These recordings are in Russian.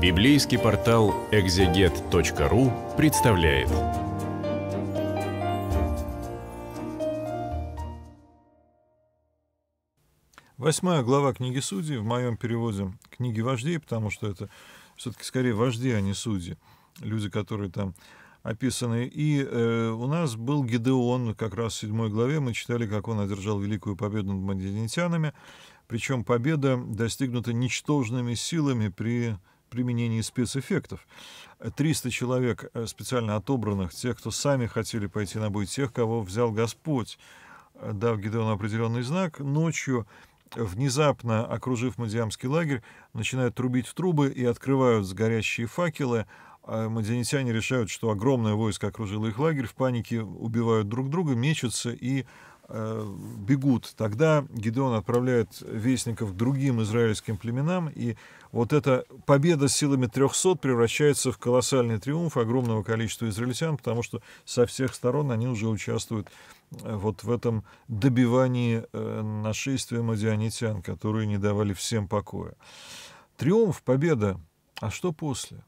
Библейский портал экзегет.ру представляет. Восьмая глава книги судей, в моем переводе книги вождей, потому что это все-таки скорее вожди, а не судьи, люди, которые там описаны. И э, у нас был Гидеон, как раз в седьмой главе мы читали, как он одержал великую победу над мадинитянами. Причем победа достигнута ничтожными силами при применении спецэффектов. 300 человек э, специально отобранных, тех, кто сами хотели пойти на бой, тех, кого взял Господь, э, дав Гедеону определенный знак, ночью э, внезапно, окружив Мадиамский лагерь, начинают трубить в трубы и открывают горящие факелы. А мадианитяне решают, что огромное войско окружило их лагерь, в панике убивают друг друга, мечутся и Э, бегут. Тогда Гедеон отправляет вестников к другим израильским племенам, и вот эта победа с силами 300 превращается в колоссальный триумф огромного количества израильтян, потому что со всех сторон они уже участвуют э, вот в этом добивании э, нашествия мадианитян, которые не давали всем покоя. Триумф, победа. А что после?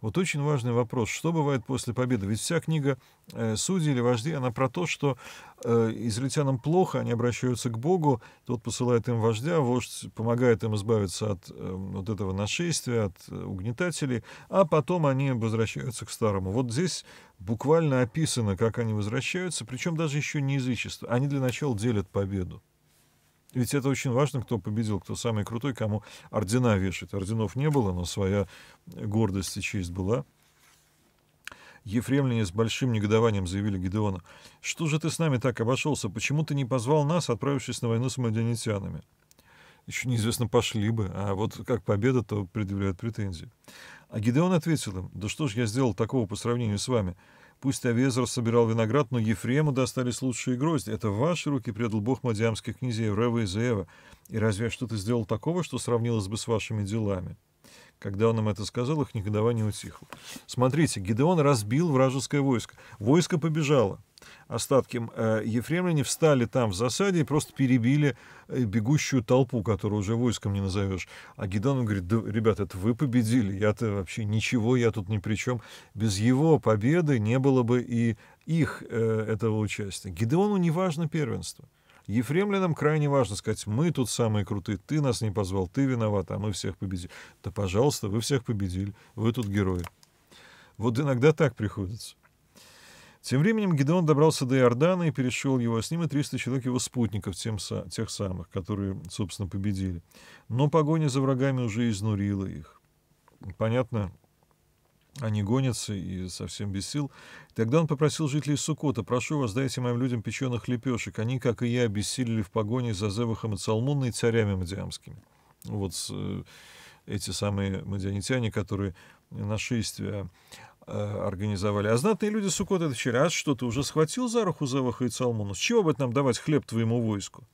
Вот очень важный вопрос, что бывает после победы? Ведь вся книга э, «Судьи или вожди», она про то, что э, израильтянам плохо, они обращаются к Богу, тот посылает им вождя, вождь помогает им избавиться от э, вот этого нашествия, от э, угнетателей, а потом они возвращаются к старому. Вот здесь буквально описано, как они возвращаются, причем даже еще не язычество. Они для начала делят победу. Ведь это очень важно, кто победил, кто самый крутой, кому ордена вешать. Орденов не было, но своя гордость и честь была. Ефремляне с большим негодованием заявили Гедеону, «Что же ты с нами так обошелся? Почему ты не позвал нас, отправившись на войну с мадянитянами?» Еще неизвестно, пошли бы, а вот как победа, то предъявляют претензии. А Гедеон ответил им, «Да что же я сделал такого по сравнению с вами?» Пусть Авезер собирал виноград, но Ефрему достались лучшие грозди. Это в ваши руки предал бог мадиамских князей Рева и Зеева. И разве я что-то сделал такого, что сравнилось бы с вашими делами?» Когда он им это сказал, их негодование утихло. Смотрите, Гедеон разбил вражеское войско. Войско побежало остатки э, ефремляне, встали там в засаде и просто перебили э, бегущую толпу, которую уже войском не назовешь. А Гидан говорит, да, ребят, это вы победили, я-то вообще ничего, я тут ни при чем. Без его победы не было бы и их э, этого участия. Гидеону не важно первенство. Ефремлянам крайне важно сказать, мы тут самые крутые, ты нас не позвал, ты виноват, а мы всех победили. Да, пожалуйста, вы всех победили, вы тут герои. Вот иногда так приходится. Тем временем Гедеон добрался до Иордана и перешел его, а с ним и 300 человек его спутников, тем, тех самых, которые, собственно, победили. Но погоня за врагами уже изнурила их. Понятно, они гонятся и совсем без сил. Тогда он попросил жителей Сукота, «Прошу вас, дайте моим людям печеных лепешек. Они, как и я, обессилили в погоне за Зевахом и Цалмуна и царями мадиамскими». Вот э, эти самые мадианитяне, которые нашествия Э, организовали. А знатные люди сукот отвечали, а что, ты уже схватил за руку Зеваха и Цалмуна? С чего бы нам давать хлеб твоему войску?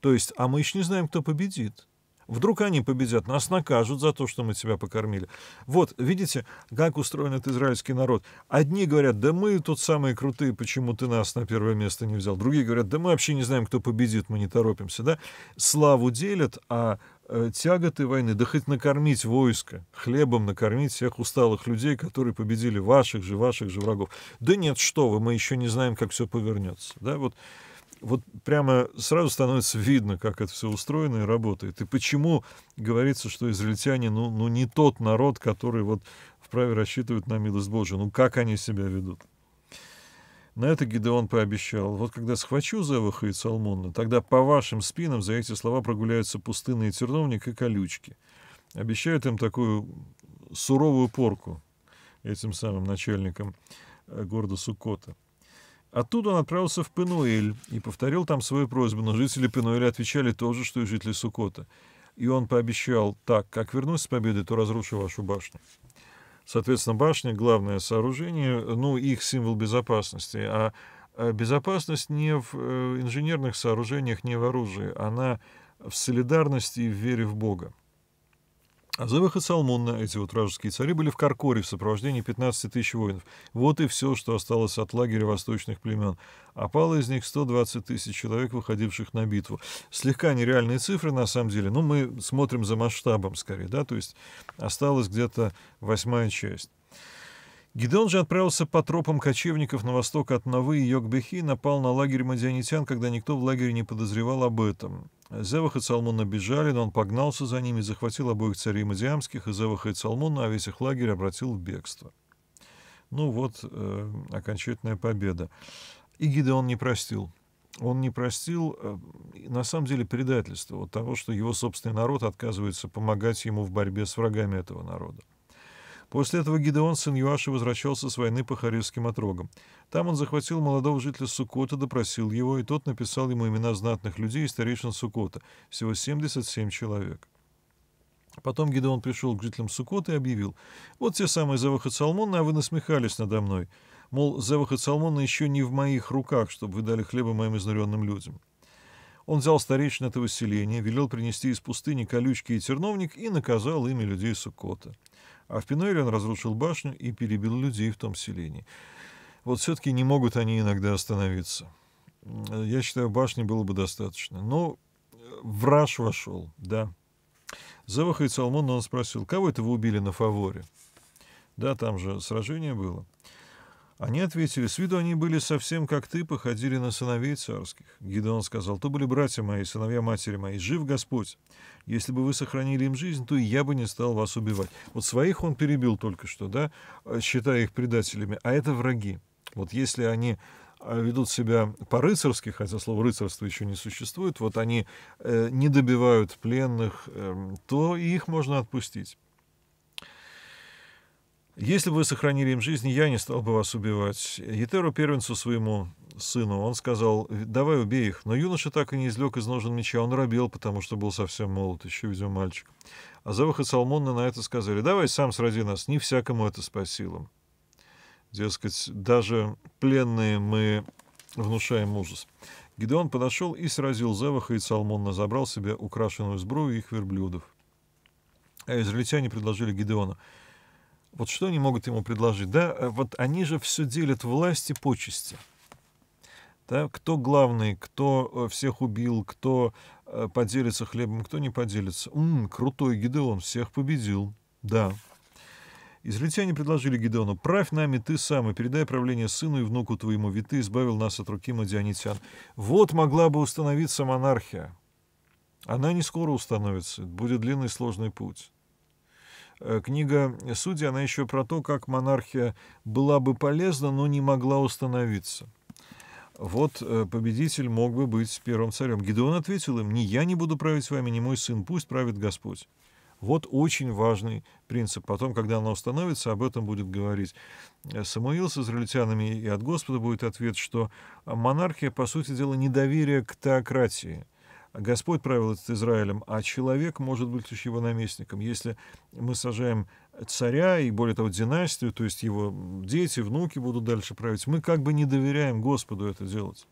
То есть, а мы еще не знаем, кто победит. Вдруг они победят, нас накажут за то, что мы тебя покормили. Вот, видите, как устроен этот израильский народ. Одни говорят, да мы тут самые крутые, почему ты нас на первое место не взял. Другие говорят, да мы вообще не знаем, кто победит, мы не торопимся. Да? Славу делят, а Э, тяготы войны, да хоть накормить войско, хлебом накормить всех усталых людей, которые победили ваших же, ваших же врагов. Да нет, что вы, мы еще не знаем, как все повернется. Да, вот, вот прямо сразу становится видно, как это все устроено и работает. И почему говорится, что израильтяне, ну, ну не тот народ, который вот вправе рассчитывать на милость Божию. Ну как они себя ведут? На это Гидеон пообещал. Вот когда схвачу Зеваха и Цалмуна, тогда по вашим спинам за эти слова прогуляются пустынные терновник и колючки. Обещают им такую суровую порку этим самым начальником э, города Сукота. Оттуда он отправился в Пенуэль и повторил там свою просьбу, но жители Пенуэля отвечали то же, что и жители Сукота. И он пообещал, так, как вернусь с победы, то разрушу вашу башню. Соответственно, башня — главное сооружение, ну, их символ безопасности. А, а безопасность не в э, инженерных сооружениях, не в оружии. Она в солидарности и в вере в Бога. Азевах и Салмунна, эти вот вражеские цари, были в Каркоре в сопровождении 15 тысяч воинов. Вот и все, что осталось от лагеря восточных племен. Опало из них 120 тысяч человек, выходивших на битву. Слегка нереальные цифры, на самом деле, но мы смотрим за масштабом скорее, да, то есть осталось где-то восьмая часть. Гидеон же отправился по тропам кочевников на восток от Навы и Йогбехи и напал на лагерь мадианитян, когда никто в лагере не подозревал об этом. Зевах и Цалмон набежали, но он погнался за ними, захватил обоих царей мадиамских, и Зеваха и Цалмон, а весь их лагерь обратил в бегство. Ну вот, э, окончательная победа. И Гидеон не простил. Он не простил, э, на самом деле, предательство, от того, что его собственный народ отказывается помогать ему в борьбе с врагами этого народа. После этого Гидеон сын Юаши возвращался с войны по Харисским отрогам. Там он захватил молодого жителя Сукота, допросил его, и тот написал ему имена знатных людей и старейшин Сукота, всего 77 человек. Потом Гидеон пришел к жителям Сукота и объявил, «Вот те самые Зевах и Салмона, а вы насмехались надо мной. Мол, Зевах и Салмона еще не в моих руках, чтобы вы дали хлеба моим изнуренным людям». Он взял старейшин этого селения, велел принести из пустыни колючки и терновник и наказал ими людей Сукота. А в Пинеле он разрушил башню и перебил людей в том селении. Вот все-таки не могут они иногда остановиться. Я считаю, башни было бы достаточно. Но э, враж вошел, да. Завахает Салмон, он спросил, кого это вы убили на фаворе? Да, там же сражение было. Они ответили, с виду они были совсем как ты, походили на сыновей царских. Гидеон сказал, то были братья мои, сыновья матери мои, жив Господь. Если бы вы сохранили им жизнь, то и я бы не стал вас убивать. Вот своих он перебил только что, да, э, считая их предателями, а это враги. Вот если они э, ведут себя по-рыцарски, хотя слово рыцарство еще не существует, вот они э, не добивают пленных, э, то и их можно отпустить. Если бы вы сохранили им жизнь, я не стал бы вас убивать. Етеру первенцу своему сыну он сказал, давай убей их. Но юноша так и не извлек из ножен меча, он робел, потому что был совсем молод, еще, видимо, мальчик. А Завах и Салмонна на это сказали, давай сам срази нас, не всякому это по силам. Дескать, даже пленные мы внушаем ужас. Гидеон подошел и сразил Зеваха, и Салмонна забрал себе украшенную сбрую их верблюдов. А израильтяне предложили Гидеону, вот что они могут ему предложить? Да, э, вот они же все делят власти почести. Да, кто главный, кто э, всех убил, кто э, поделится хлебом, кто не поделится. м крутой Гидеон, всех победил. Да. Израильтяне предложили Гидеону, «Правь нами ты сам и передай правление сыну и внуку твоему, ведь ты избавил нас от руки мадианитян». Вот могла бы установиться монархия. Она не скоро установится, будет длинный сложный путь. Э, книга «Судьи», она еще про то, как монархия была бы полезна, но не могла установиться. Вот э, победитель мог бы быть первым царем. Гедеон ответил им, «Не я не буду править вами, не мой сын, пусть правит Господь». Вот очень важный принцип. Потом, когда она установится, об этом будет говорить э, Самуил с израильтянами, и от Господа будет ответ, что монархия, по сути дела, недоверие к теократии – Господь правил с Израилем, а человек может быть лишь его наместником. Если мы сажаем царя и, более того, династию, то есть его дети, внуки будут дальше править, мы как бы не доверяем Господу это делать.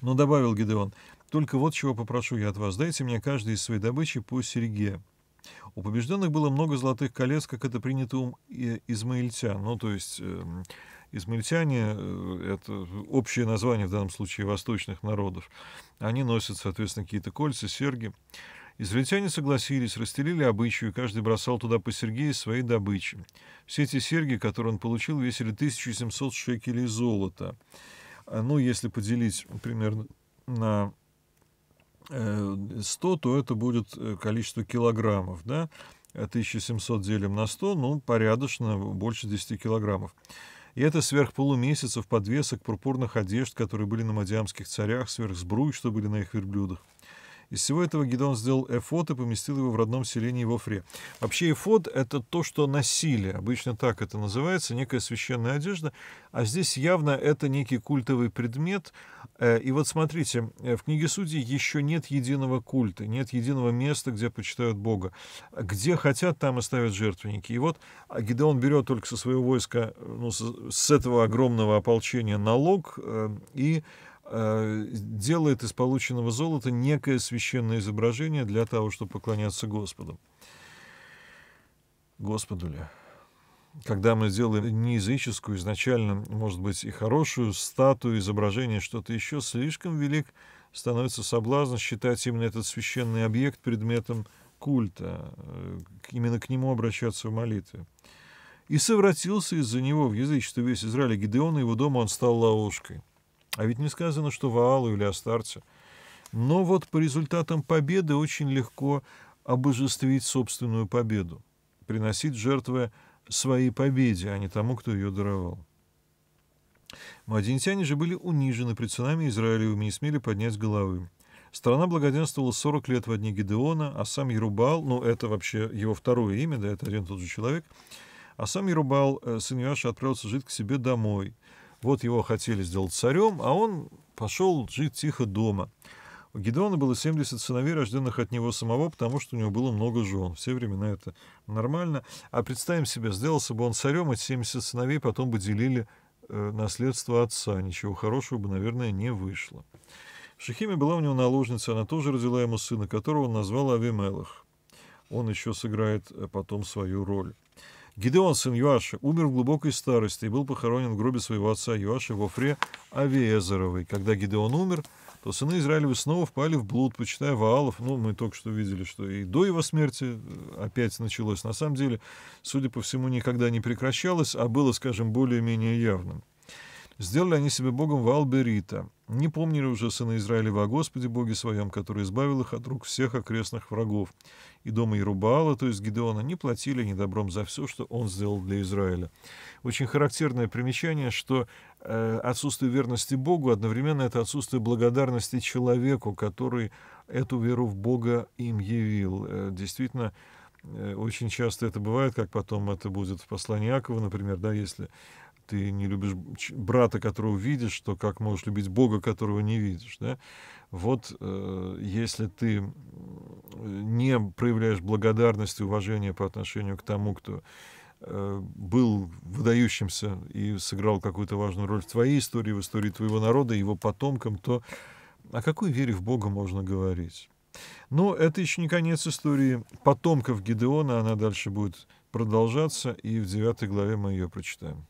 Но добавил Гедеон, только вот чего попрошу я от вас, дайте мне каждый из своей добычи по серьге. У побежденных было много золотых колец, как это принято у измаильтян. Ну, то есть эм, измаильтяне э, — это общее название в данном случае восточных народов. Они носят, соответственно, какие-то кольца, серьги. Израильтяне согласились, расстелили обычаю, и каждый бросал туда по Сергею своей добычи. Все эти серьги, которые он получил, весили 1700 шекелей золота. А, ну, если поделить примерно на 100, э, то это будет э, количество килограммов, да, 1700 делим на 100, ну, порядочно, больше 10 килограммов. И это сверх полумесяцев подвесок пурпурных одежд, которые были на мадиамских царях, сверх сбруй, что были на их верблюдах. Из всего этого Гедон сделал эфот и поместил его в родном селении Вофре. Вообще эфот — это то, что носили. Обычно так это называется, некая священная одежда. А здесь явно это некий культовый предмет. Э, и вот смотрите, э, в книге Судей еще нет единого культа, нет единого места, где почитают Бога. Где хотят, там и ставят жертвенники. И вот а, Гедеон берет только со своего войска, э, ну, с этого огромного ополчения налог и Э, делает из полученного золота некое священное изображение для того, чтобы поклоняться Господу. Господу ли? Когда мы сделаем неязыческую изначально, может быть, и хорошую статую, изображение, что-то еще, слишком велик становится соблазн считать именно этот священный объект предметом культа, э, именно к нему обращаться в молитве. И совратился из-за него в язычество весь Израиль, Гидеон и его дома он стал ловушкой. А ведь не сказано, что в Аалу или Астарце. Но вот по результатам победы очень легко обожествить собственную победу, приносить жертвы своей победе, а не тому, кто ее даровал. Мадинитяне же были унижены пред сынами Израилевыми, не смели поднять головы. Страна благоденствовала 40 лет в одни Гедеона, а сам Ерубал, ну это вообще его второе имя, да, это один и тот же человек, а сам Ерубал, э, сын Иоаша отправился жить к себе домой – вот его хотели сделать царем, а он пошел жить тихо дома. У Гедеона было 70 сыновей, рожденных от него самого, потому что у него было много жен. Все времена это нормально. А представим себе, сделался бы он царем, эти 70 сыновей потом бы делили э, наследство отца. Ничего хорошего бы, наверное, не вышло. В Шехиме была у него наложница, она тоже родила ему сына, которого он назвал Авимелах. Он еще сыграет э, потом свою роль. Гидеон, сын Юаши, умер в глубокой старости и был похоронен в гробе своего отца Юаши в Офре Авиезеровой. Когда Гидеон умер, то сыны Израилевы снова впали в блуд, почитая Ваалов. Ну, мы только что видели, что и до его смерти э, опять началось. На самом деле, судя по всему, никогда не прекращалось, а было, скажем, более-менее явным. Сделали они себе богом Валберита. Не помнили уже сына Израилева о Господе Боге своем, который избавил их от рук всех окрестных врагов. И дома Ерубаала, то есть Гидеона, не платили ни добром за все, что он сделал для Израиля. Очень характерное примечание, что э, отсутствие верности Богу одновременно это отсутствие благодарности человеку, который эту веру в Бога им явил. Э, действительно, э, очень часто это бывает, как потом это будет в послании Якова, например, да, если ты не любишь брата, которого видишь, то как можешь любить Бога, которого не видишь, да? Вот э, если ты не проявляешь благодарность и уважение по отношению к тому, кто э, был выдающимся и сыграл какую-то важную роль в твоей истории, в истории твоего народа, его потомкам, то о какой вере в Бога можно говорить? Но это еще не конец истории потомков Гедеона, она дальше будет продолжаться, и в 9 главе мы ее прочитаем.